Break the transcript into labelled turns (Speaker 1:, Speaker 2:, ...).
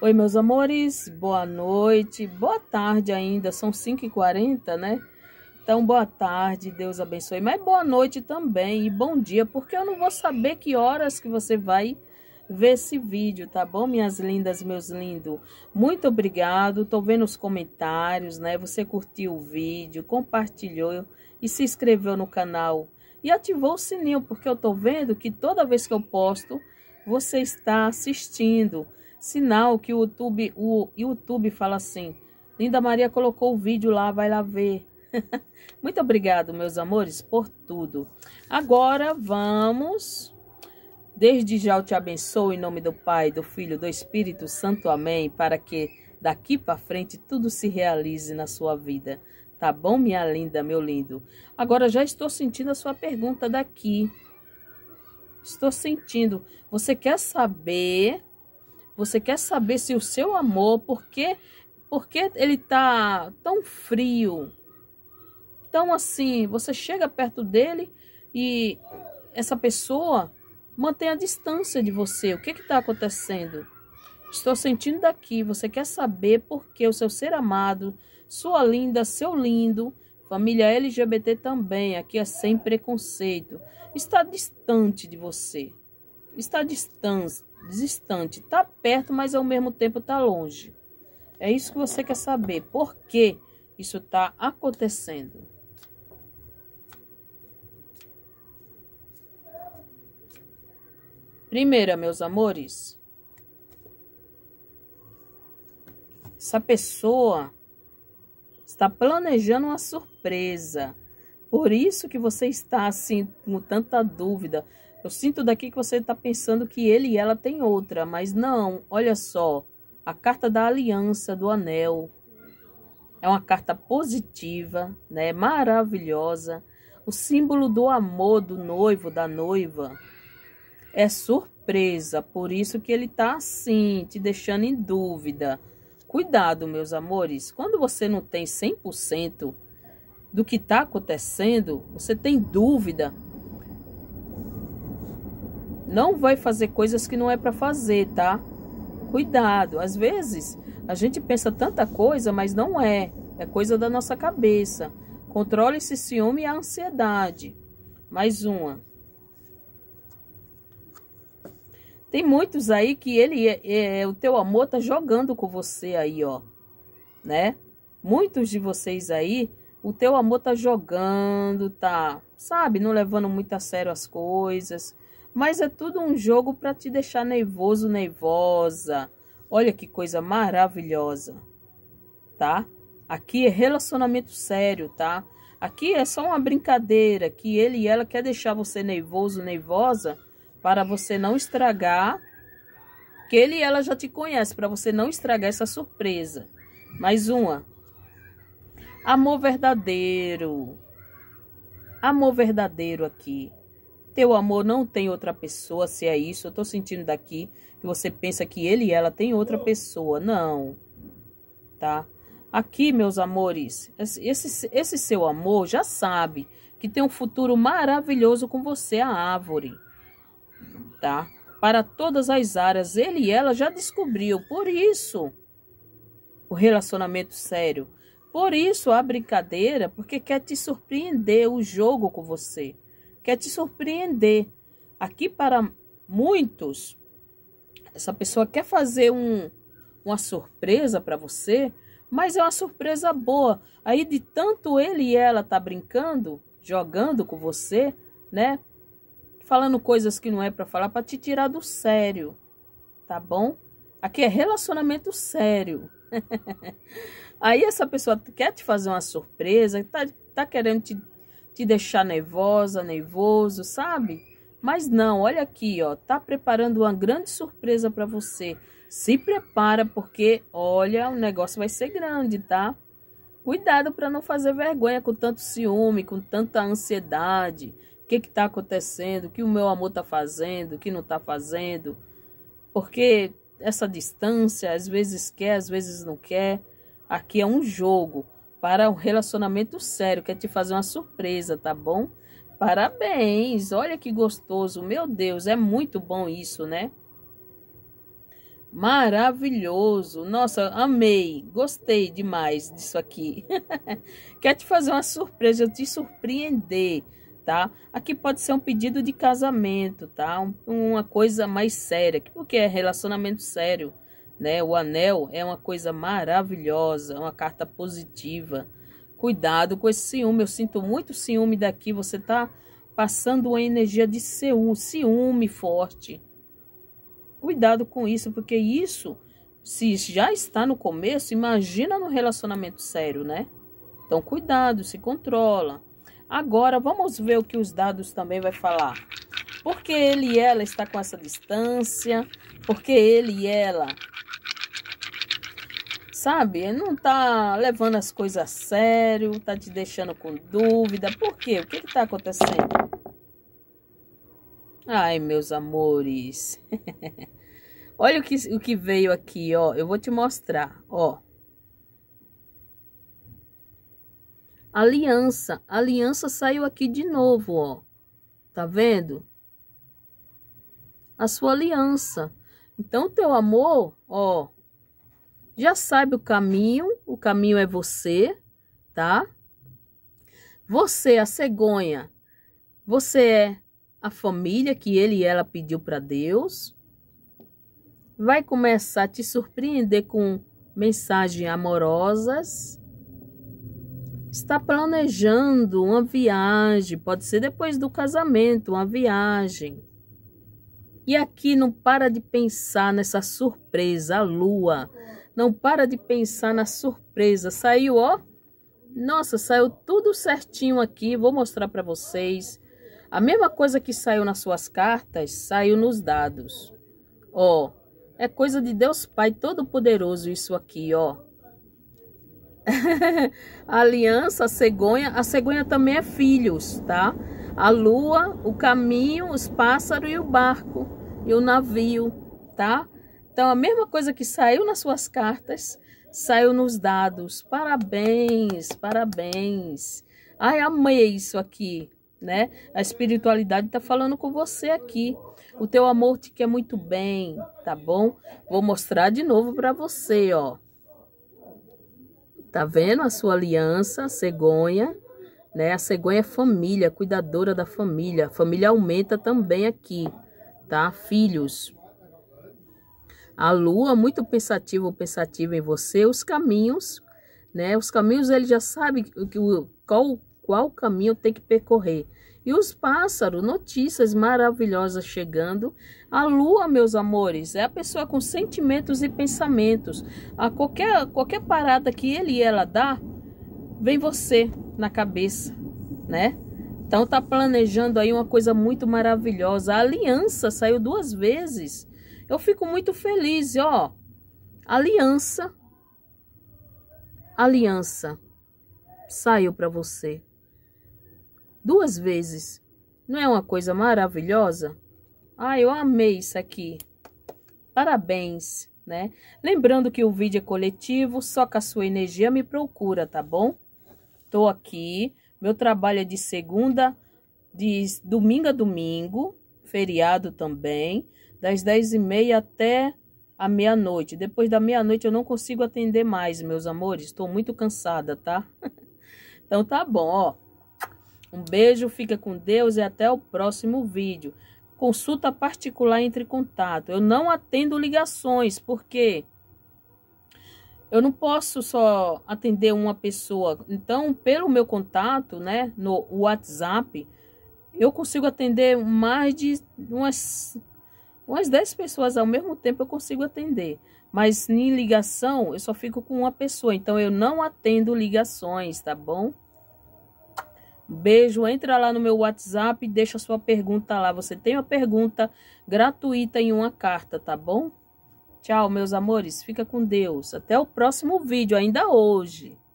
Speaker 1: Oi, meus amores, boa noite, boa tarde ainda, são 5h40, né? Então, boa tarde, Deus abençoe, mas boa noite também e bom dia, porque eu não vou saber que horas que você vai ver esse vídeo, tá bom, minhas lindas, meus lindos? Muito obrigado, tô vendo os comentários, né? Você curtiu o vídeo, compartilhou e se inscreveu no canal e ativou o sininho, porque eu tô vendo que toda vez que eu posto, você está assistindo, Sinal que o YouTube, o YouTube fala assim: Linda Maria colocou o vídeo lá, vai lá ver. Muito obrigado, meus amores, por tudo. Agora vamos. Desde já eu te abençoo em nome do Pai, do Filho, do Espírito Santo. Amém. Para que daqui para frente tudo se realize na sua vida. Tá bom, minha linda, meu lindo? Agora já estou sentindo a sua pergunta daqui. Estou sentindo. Você quer saber você quer saber se o seu amor, por que, por que ele está tão frio? Tão assim, você chega perto dele e essa pessoa mantém a distância de você. O que está acontecendo? Estou sentindo daqui. Você quer saber por que o seu ser amado, sua linda, seu lindo, família LGBT também, aqui é sem preconceito, está distante de você. Está distante, distante, está perto, mas ao mesmo tempo está longe. É isso que você quer saber. Por que isso está acontecendo? Primeira, meus amores, essa pessoa está planejando uma surpresa. Por isso que você está assim com tanta dúvida. Eu sinto daqui que você está pensando que ele e ela têm outra, mas não, olha só. A carta da aliança, do anel, é uma carta positiva, né? maravilhosa. O símbolo do amor do noivo, da noiva, é surpresa. Por isso que ele está assim, te deixando em dúvida. Cuidado, meus amores. Quando você não tem 100% do que está acontecendo, você tem dúvida não vai fazer coisas que não é para fazer, tá? Cuidado. Às vezes a gente pensa tanta coisa, mas não é. É coisa da nossa cabeça. Controle esse ciúme e a ansiedade. Mais uma. Tem muitos aí que ele é, é, é o teu amor tá jogando com você aí, ó, né? Muitos de vocês aí, o teu amor tá jogando, tá, sabe, não levando muito a sério as coisas. Mas é tudo um jogo para te deixar nervoso, nervosa. Olha que coisa maravilhosa, tá? Aqui é relacionamento sério, tá? Aqui é só uma brincadeira que ele e ela quer deixar você nervoso, nervosa, para você não estragar. Que ele e ela já te conhece, para você não estragar essa surpresa. Mais uma. Amor verdadeiro. Amor verdadeiro aqui teu amor não tem outra pessoa, se é isso. Eu estou sentindo daqui que você pensa que ele e ela tem outra pessoa. Não. Tá? Aqui, meus amores, esse, esse seu amor já sabe que tem um futuro maravilhoso com você, a árvore. Tá? Para todas as áreas, ele e ela já descobriu. Por isso, o relacionamento sério. Por isso, a brincadeira, porque quer te surpreender o jogo com você quer te surpreender. Aqui para muitos, essa pessoa quer fazer um, uma surpresa para você, mas é uma surpresa boa. Aí de tanto ele e ela tá brincando, jogando com você, né? Falando coisas que não é para falar para te tirar do sério, tá bom? Aqui é relacionamento sério. Aí essa pessoa quer te fazer uma surpresa, tá, tá querendo te te deixar nervosa, nervoso, sabe? Mas não, olha aqui, ó, tá preparando uma grande surpresa para você. Se prepara porque, olha, o negócio vai ser grande, tá? Cuidado para não fazer vergonha com tanto ciúme, com tanta ansiedade. O que que tá acontecendo? O que o meu amor tá fazendo? O que não tá fazendo? Porque essa distância às vezes quer, às vezes não quer. Aqui é um jogo para um relacionamento sério, quer te fazer uma surpresa, tá bom? Parabéns, olha que gostoso, meu Deus, é muito bom isso, né? Maravilhoso, nossa, amei, gostei demais disso aqui. quer te fazer uma surpresa, te surpreender, tá? Aqui pode ser um pedido de casamento, tá? Um, uma coisa mais séria, porque é relacionamento sério né? O anel é uma coisa maravilhosa, é uma carta positiva. Cuidado com esse ciúme, eu sinto muito ciúme daqui, você tá passando uma energia de ciúme, ciúme forte. Cuidado com isso, porque isso se já está no começo, imagina no relacionamento sério, né? Então cuidado, se controla. Agora vamos ver o que os dados também vai falar. Porque ele e ela está com essa distância, porque ele e ela sabe? Ele não tá levando as coisas a sério, tá te deixando com dúvida. Por quê? O que que tá acontecendo? Ai, meus amores. Olha o que, o que veio aqui, ó. Eu vou te mostrar, ó. Aliança. Aliança saiu aqui de novo, ó. Tá vendo? A sua aliança. Então, o teu amor, ó, já sabe o caminho, o caminho é você, tá? Você, a cegonha, você é a família que ele e ela pediu para Deus. Vai começar a te surpreender com mensagens amorosas. Está planejando uma viagem, pode ser depois do casamento, uma viagem. E aqui não para de pensar nessa surpresa, a lua. Não para de pensar na surpresa. Saiu, ó. Nossa, saiu tudo certinho aqui. Vou mostrar para vocês. A mesma coisa que saiu nas suas cartas, saiu nos dados. Ó, é coisa de Deus Pai Todo-Poderoso isso aqui, ó. aliança, a cegonha, a cegonha também é filhos, tá? A lua, o caminho, os pássaros e o barco e o navio, tá? Então, a mesma coisa que saiu nas suas cartas, saiu nos dados. Parabéns, parabéns. Ai, amei isso aqui, né? A espiritualidade está falando com você aqui. O teu amor te quer muito bem, tá bom? Vou mostrar de novo para você, ó. Tá vendo a sua aliança, a cegonha? Né? A cegonha é família, cuidadora da família. A família aumenta também aqui, tá? Filhos, a lua, muito pensativo, pensativo em você, os caminhos, né? Os caminhos ele já sabe qual, qual caminho tem que percorrer. E os pássaros, notícias maravilhosas chegando. A lua, meus amores, é a pessoa com sentimentos e pensamentos. A qualquer, qualquer parada que ele e ela dá, vem você na cabeça, né? Então tá planejando aí uma coisa muito maravilhosa. A aliança saiu duas vezes. Eu fico muito feliz, ó. Aliança. Aliança. Saiu para você. Duas vezes. Não é uma coisa maravilhosa? Ah, eu amei isso aqui. Parabéns, né? Lembrando que o vídeo é coletivo, só com a sua energia me procura, tá bom? Tô aqui. Meu trabalho é de segunda, de domingo a domingo, feriado também, das 10h30 até a meia-noite. Depois da meia-noite eu não consigo atender mais, meus amores. Estou muito cansada, tá? então tá bom, ó. Um beijo, fica com Deus e até o próximo vídeo. Consulta particular entre contato. Eu não atendo ligações, porque eu não posso só atender uma pessoa. Então, pelo meu contato, né, no WhatsApp, eu consigo atender mais de umas, umas 10 pessoas ao mesmo tempo, eu consigo atender. Mas em ligação, eu só fico com uma pessoa, então eu não atendo ligações, tá bom? Beijo, entra lá no meu WhatsApp e deixa sua pergunta lá. Você tem uma pergunta gratuita em uma carta, tá bom? Tchau, meus amores. Fica com Deus. Até o próximo vídeo, ainda hoje.